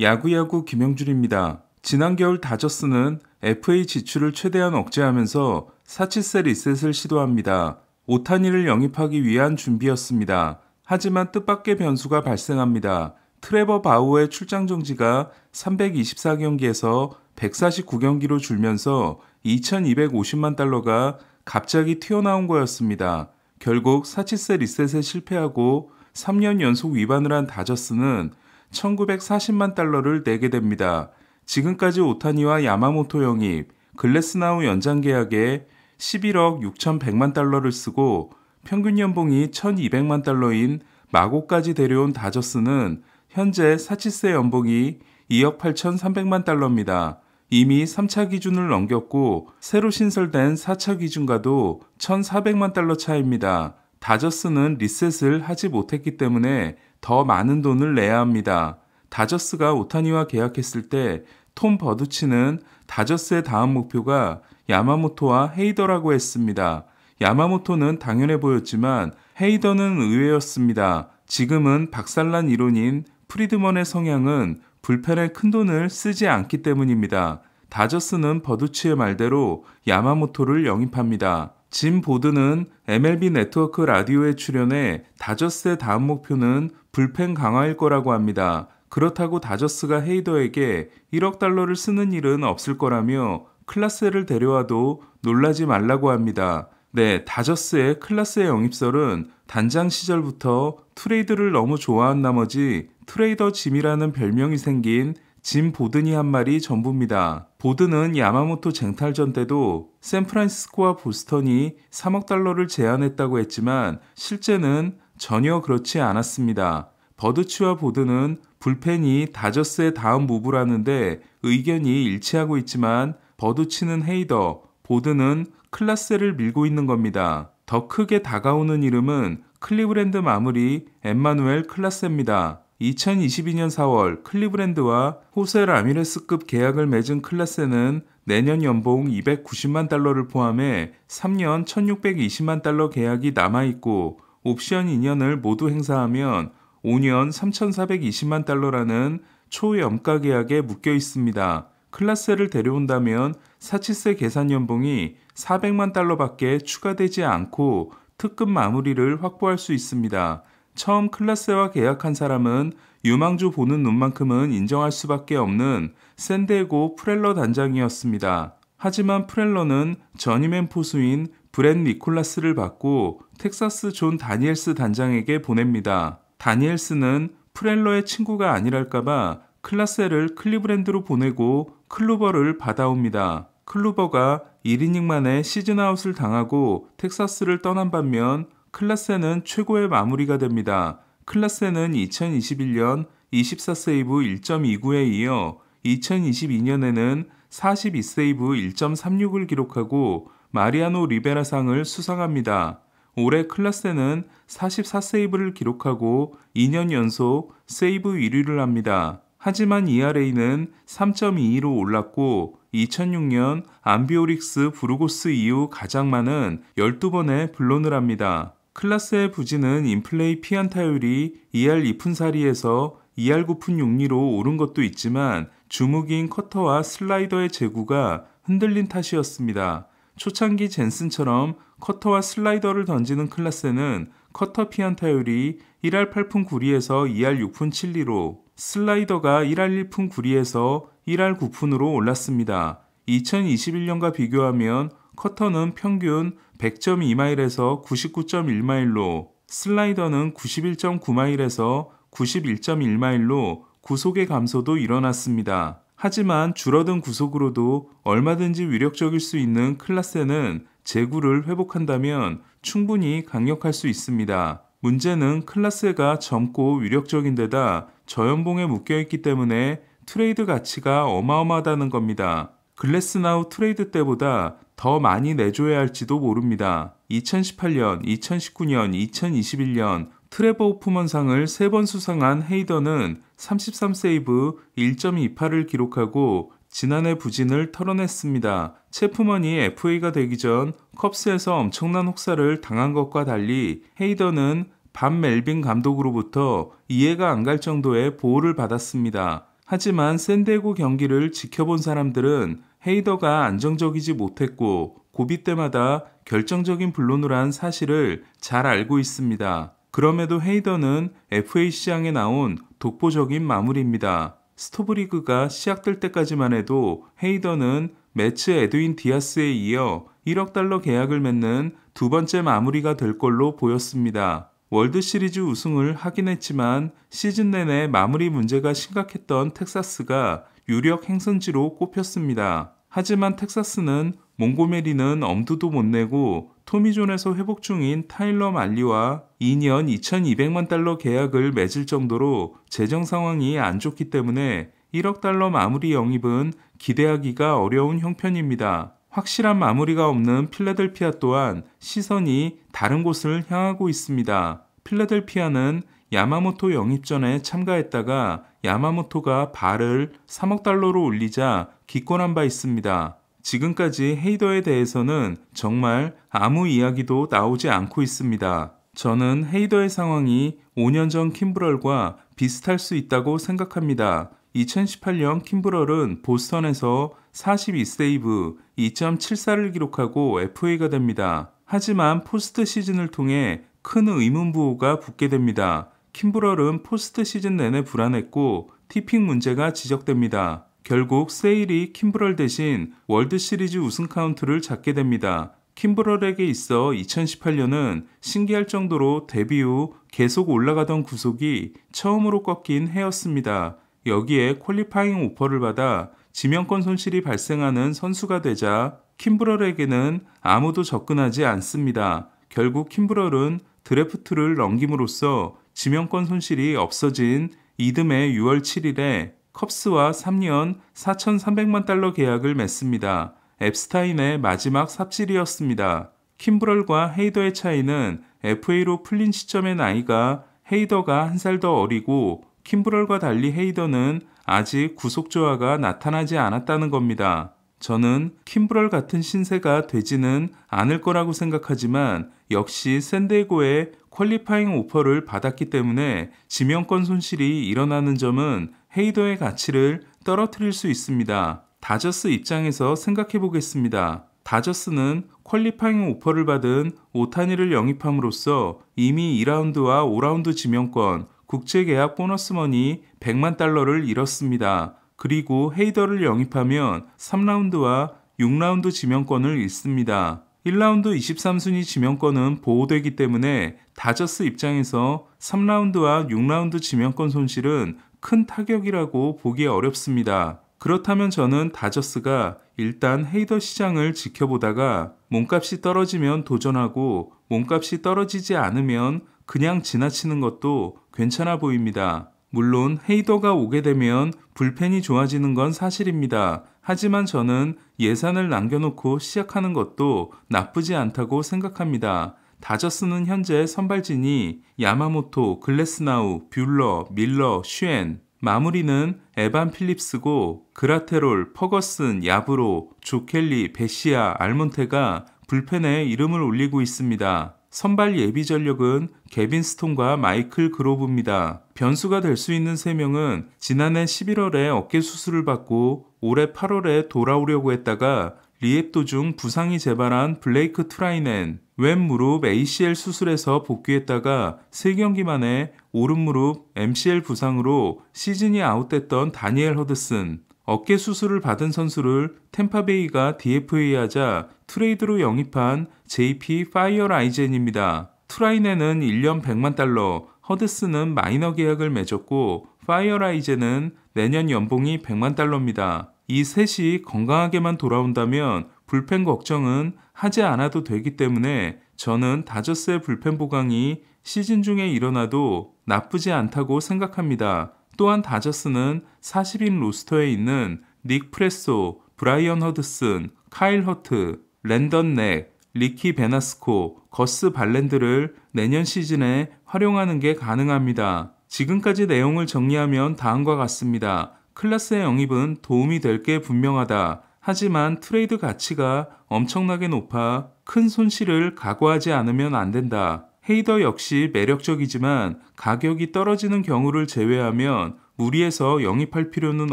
야구야구 김영준입니다. 지난 겨울 다저스는 FA 지출을 최대한 억제하면서 사치세 리셋을 시도합니다. 오타니를 영입하기 위한 준비였습니다. 하지만 뜻밖의 변수가 발생합니다. 트레버 바우의 출장 정지가 324경기에서 149경기로 줄면서 2250만 달러가 갑자기 튀어나온 거였습니다. 결국 사치세 리셋에 실패하고 3년 연속 위반을 한 다저스는 1940만 달러를 내게 됩니다. 지금까지 오타니와 야마모토 형이 글래스나우 연장 계약에 11억 6,100만 달러를 쓰고 평균 연봉이 1,200만 달러인 마고까지 데려온 다저스는 현재 사치세 연봉이 2억 8,300만 달러입니다. 이미 3차 기준을 넘겼고 새로 신설된 4차 기준과도 1,400만 달러 차입니다. 다저스는 리셋을 하지 못했기 때문에 더 많은 돈을 내야 합니다. 다저스가 오타니와 계약했을 때 톰버드치는 다저스의 다음 목표가 야마모토와 헤이더라고 했습니다. 야마모토는 당연해 보였지만 헤이더는 의외였습니다. 지금은 박살난 이론인 프리드먼의 성향은 불펜에 큰 돈을 쓰지 않기 때문입니다. 다저스는 버두치의 말대로 야마모토를 영입합니다. 짐 보드는 MLB 네트워크 라디오에 출연해 다저스의 다음 목표는 불펜 강화일 거라고 합니다. 그렇다고 다저스가 헤이더에게 1억 달러를 쓰는 일은 없을 거라며 클라스를 데려와도 놀라지 말라고 합니다. 네, 다저스의 클라스의 영입설은 단장 시절부터 트레이드를 너무 좋아한 나머지 트레이더 짐이라는 별명이 생긴 짐 보든이 한 말이 전부입니다. 보든은 야마모토 쟁탈전 때도 샌프란시스코와 보스턴이 3억 달러를 제안했다고 했지만 실제는 전혀 그렇지 않았습니다. 버드치와 보드는 불펜이 다저스의 다음 무브라는데 의견이 일치하고 있지만 버드치는 헤이더, 보드는 클라세를 밀고 있는 겁니다. 더 크게 다가오는 이름은 클리브랜드 마무리 엠마누엘 클라세입니다. 2022년 4월 클리브랜드와 호세 라미레스급 계약을 맺은 클라세는 내년 연봉 290만 달러를 포함해 3년 1620만 달러 계약이 남아있고 옵션 2년을 모두 행사하면 5년 3420만 달러라는 초염가 계약에 묶여 있습니다. 클라세를 데려온다면 사치세 계산 연봉이 400만 달러밖에 추가되지 않고 특급 마무리를 확보할 수 있습니다. 처음 클라스와 계약한 사람은 유망주 보는 눈만큼은 인정할 수밖에 없는 샌데고 프렐러 단장이었습니다. 하지만 프렐러는 전임맨 포수인 브랜 니콜라스를 받고 텍사스 존 다니엘스 단장에게 보냅니다. 다니엘스는 프렐러의 친구가 아니랄까봐 클라스를 클리브랜드로 보내고 클루버를 받아옵니다. 클루버가 1이닝 만에 시즌아웃을 당하고 텍사스를 떠난 반면 클라세는 최고의 마무리가 됩니다. 클라세는 2021년 24세이브 1.29에 이어 2022년에는 42세이브 1.36을 기록하고 마리아노 리베라상을 수상합니다. 올해 클라세는 44세이브를 기록하고 2년 연속 세이브 1위를 합니다. 하지만 ERA는 3.22로 올랐고 2006년 암비오릭스 브루고스 이후 가장 많은 12번의 블론을 합니다. 클라스의 부진은 인플레이 피안타율이 2할 2푼 사리에서 2할 9푼 6리로 오른 것도 있지만 주무기인 커터와 슬라이더의 제구가 흔들린 탓이었습니다. 초창기 젠슨처럼 커터와 슬라이더를 던지는 클라스는 에 커터 피안타율이 1할 8푼 9리에서 2할 6푼 7리로 슬라이더가 1할 1푼 9리에서 1할 9푼으로 올랐습니다. 2021년과 비교하면 커터는 평균 100.2마일에서 99.1마일로, 슬라이더는 91.9마일에서 91.1마일로 구속의 감소도 일어났습니다. 하지만 줄어든 구속으로도 얼마든지 위력적일 수 있는 클라스에는제구를 회복한다면 충분히 강력할 수 있습니다. 문제는 클라스가 젊고 위력적인 데다 저연봉에 묶여있기 때문에 트레이드 가치가 어마어마하다는 겁니다. 글래스나우 트레이드 때보다 더 많이 내줘야 할지도 모릅니다. 2018년, 2019년, 2021년 트레버 오프먼상을 3번 수상한 헤이더는 33세이브 1.28을 기록하고 지난해 부진을 털어냈습니다. 체프먼이 FA가 되기 전 컵스에서 엄청난 혹사를 당한 것과 달리 헤이더는 반 멜빈 감독으로부터 이해가 안 갈 정도의 보호를 받았습니다. 하지만 샌디에고 경기를 지켜본 사람들은 헤이더가 안정적이지 못했고 고비 때마다 결정적인 불론을 한 사실을 잘 알고 있습니다. 그럼에도 헤이더는 FA 시장에 나온 독보적인 마무리입니다. 스토브리그가 시작될 때까지만 해도 헤이더는 매츠 에드윈 디아스에 이어 1억 달러 계약을 맺는 두 번째 마무리가 될 걸로 보였습니다. 월드 시리즈 우승을 하긴 했지만 시즌 내내 마무리 문제가 심각했던 텍사스가 유력 행선지로 꼽혔습니다. 하지만 텍사스는 몽고메리는 엄두도 못 내고 토미존에서 회복 중인 타일러 말리와 2년 2,200만 달러 계약을 맺을 정도로 재정 상황이 안 좋기 때문에 1억 달러 마무리 영입은 기대하기가 어려운 형편입니다. 확실한 마무리가 없는 필라델피아 또한 시선이 다른 곳을 향하고 있습니다. 필라델피아는 야마모토 영입전에 참가했다가 야마모토가 발을 3억 달러로 올리자 기권한 바 있습니다. 지금까지 헤이더에 대해서는 정말 아무 이야기도 나오지 않고 있습니다. 저는 헤이더의 상황이 5년 전 킴브럴과 비슷할 수 있다고 생각합니다. 2018년 킴브럴은 보스턴에서 42세이브 2.74를 기록하고 FA가 됩니다. 하지만 포스트 시즌을 통해 큰 의문부호가 붙게 됩니다. 킴브럴은 포스트 시즌 내내 불안했고 티핑 문제가 지적됩니다. 결국 세일이 킴브럴 대신 월드시리즈 우승 카운트를 잡게 됩니다. 킴브럴에게 있어 2018년은 신기할 정도로 데뷔 후 계속 올라가던 구속이 처음으로 꺾인 해였습니다. 여기에 퀄리파잉 오퍼를 받아 지명권 손실이 발생하는 선수가 되자 킴브럴에게는 아무도 접근하지 않습니다. 결국 킴브럴은 드래프트를 넘김으로써 지명권 손실이 없어진 이듬해 6월 7일에 컵스와 3년 4,300만 달러 계약을 맺습니다. 앱스타인의 마지막 삽질이었습니다. 킴브럴과 헤이더의 차이는 FA로 풀린 시점의 나이가 헤이더가 한 살 더 어리고 킴브럴과 달리 헤이더는 아직 구속조화가 나타나지 않았다는 겁니다. 저는 킴브럴 같은 신세가 되지는 않을 거라고 생각하지만 역시 샌디에고의 퀄리파잉 오퍼를 받았기 때문에 지명권 손실이 일어나는 점은 헤이더의 가치를 떨어뜨릴 수 있습니다. 다저스 입장에서 생각해 보겠습니다. 다저스는 퀄리파잉 오퍼를 받은 오타니를 영입함으로써 이미 2라운드와 5라운드 지명권, 국제계약 보너스머니 100만 달러를 잃었습니다. 그리고 헤이더를 영입하면 3라운드와 6라운드 지명권을 잃습니다. 1라운드 23순위 지명권은 보호되기 때문에 다저스 입장에서 3라운드와 6라운드 지명권 손실은 큰 타격이라고 보기 어렵습니다. 그렇다면 저는 다저스가 일단 헤이더 시장을 지켜보다가 몸값이 떨어지면 도전하고 몸값이 떨어지지 않으면 그냥 지나치는 것도 괜찮아 보입니다. 물론 헤이더가 오게 되면 불펜이 좋아지는 건 사실입니다. 하지만 저는 예산을 남겨놓고 시작하는 것도 나쁘지 않다고 생각합니다. 다저스는 현재 선발진이 야마모토, 글래스나우, 뷰러, 밀러, 슈엔, 마무리는 에반 필립스고 그라테롤, 퍼거슨, 야브로, 조켈리, 베시아, 알몬테가 불펜에 이름을 올리고 있습니다. 선발 예비 전력은 개빈 스톤과 마이클 그로브입니다. 변수가 될 수 있는 3명은 지난해 11월에 어깨 수술을 받고 올해 8월에 돌아오려고 했다가 리앱 도중 부상이 재발한 블레이크 트라이넨, 왼 무릎 ACL 수술에서 복귀했다가 3경기 만에 오른 무릎 MCL 부상으로 시즌이 아웃됐던 다니엘 허드슨, 어깨 수술을 받은 선수를 템파베이가 DFA하자 트레이드로 영입한 JP 파이어 라이젠입니다. 트라이넨은 1년 100만 달러, 허드슨은 마이너 계약을 맺었고 파이어 라이젠은 내년 연봉이 100만 달러입니다. 이 셋이 건강하게만 돌아온다면 불펜 걱정은 하지 않아도 되기 때문에 저는 다저스의 불펜 보강이 시즌 중에 일어나도 나쁘지 않다고 생각합니다. 또한 다저스는 40인 로스터에 있는 닉 프레소, 브라이언 허드슨, 카일 허트, 랜던 넥, 리키 베나스코, 거스 발렌드를 내년 시즌에 활용하는 게 가능합니다. 지금까지 내용을 정리하면 다음과 같습니다. 클래스의 영입은 도움이 될 게 분명하다. 하지만 트레이드 가치가 엄청나게 높아 큰 손실을 각오하지 않으면 안 된다. 헤이더 역시 매력적이지만 가격이 떨어지는 경우를 제외하면 무리해서 영입할 필요는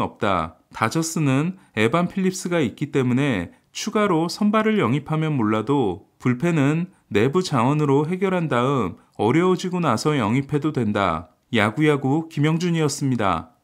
없다. 다저스는 에반 필립스가 있기 때문에 추가로 선발을 영입하면 몰라도 불펜은 내부 자원으로 해결한 다음 어려워지고 나서 영입해도 된다. 야구야구 김영준이었습니다.